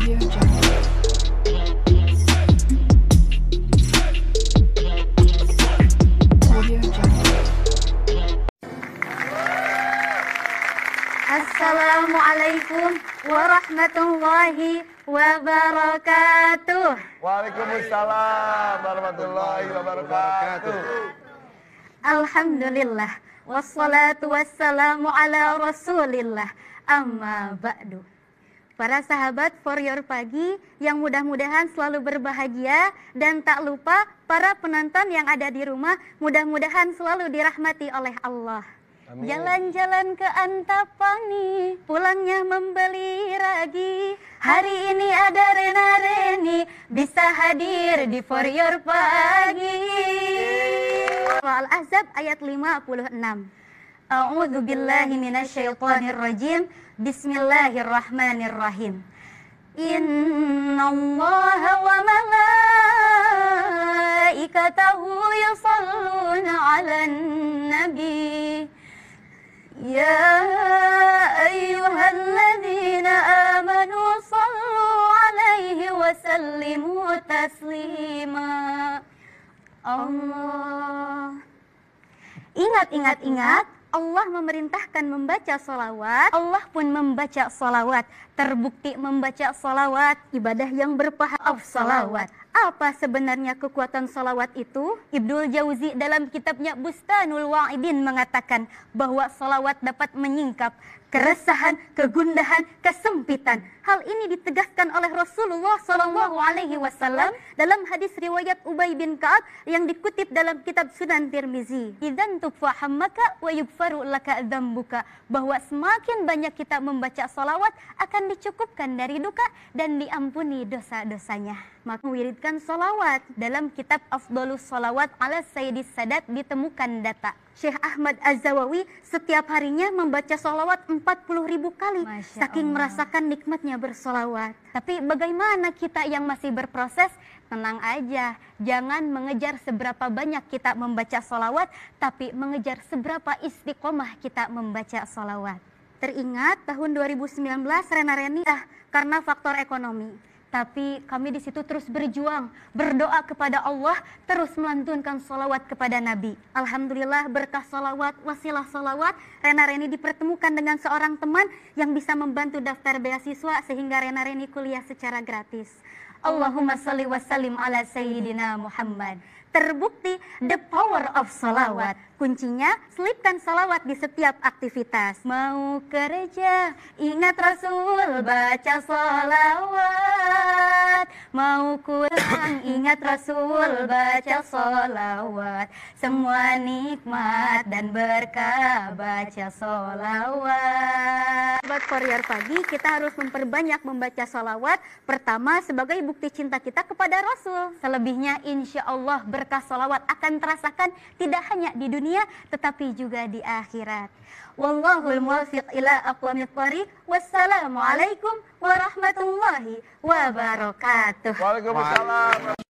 Audio Jungle. Assalamualaikum warahmatullahi wabarakatuh. Waalaikumsalam warahmatullahi wabarakatuh. Alhamdulillah wassalatu wassalamu ala Rasulillah amma ba'du para sahabat For Your Pagi yang mudah-mudahan selalu berbahagia dan tak lupa para penonton yang ada di rumah mudah-mudahan selalu dirahmati oleh Allah. Jalan-jalan ke Antapani, pulangnya membeli ragi. Hari ini ada Rena Reni, bisa hadir di For Your Pagi. al Azab ayat 56. A'udzu billahi minasyaitonir rajim. Bismillahirrahmanirrahim. Innallaha wa malaikatahu yusalluna 'alan nabi. Ya ayyuhalladzina amanu sallu 'alaihi wa sallimu taslima. Allah. Ingat ingat ingat Allah memerintahkan membaca solawat, Allah pun membaca solawat. Terbukti membaca solawat, ibadah yang berpahala. Of solawat apa sebenarnya kekuatan salawat itu? Ibnul Jauzi dalam kitabnya Bustanul Wa'idin mengatakan bahwa salawat dapat menyingkap keresahan, kegundahan, kesempitan. Hal ini ditegaskan oleh Rasulullah Shallallahu Alaihi Wasallam dalam hadis riwayat Ubay bin Kaab yang dikutip dalam kitab Sunan Tirmizi. Idan maka wa yukfaru laka buka bahwa semakin banyak kita membaca salawat akan dicukupkan dari duka dan diampuni dosa-dosanya maka wiridkan salawat. Dalam kitab Afdolus Salawat ala Sayyidis Sadat ditemukan data. Syekh Ahmad Az-Zawawi setiap harinya membaca salawat 40 ribu kali Masya saking Allah. merasakan nikmatnya bersolawat. Tapi bagaimana kita yang masih berproses? Tenang aja, jangan mengejar seberapa banyak kita membaca solawat, tapi mengejar seberapa istiqomah kita membaca solawat. Teringat tahun 2019 Rena Reni ah, karena faktor ekonomi tapi kami di situ terus berjuang, berdoa kepada Allah, terus melantunkan salawat kepada Nabi. Alhamdulillah berkah salawat, wasilah salawat, Rena Reni dipertemukan dengan seorang teman yang bisa membantu daftar beasiswa sehingga Rena Reni kuliah secara gratis. Allahumma salli wa sallim ala Sayyidina Muhammad. Terbukti the power of salawat. Kuncinya, selipkan salawat di setiap aktivitas. Mau kerja, ingat Rasul, baca salawat. Mau kurang, ingat Rasul, baca salawat. Semua nikmat dan berkah, baca salawat. Sobat Korear Pagi, kita harus memperbanyak membaca salawat. Pertama, sebagai bukti cinta kita kepada Rasul. Selebihnya, insya Allah berkah salawat akan terasakan tidak hanya di dunia, tetapi juga di akhirat. Wallahul muwafiq ila aqwamit tariq. Wassalamualaikum warahmatullahi wabarakatuh. Waalaikumsalam.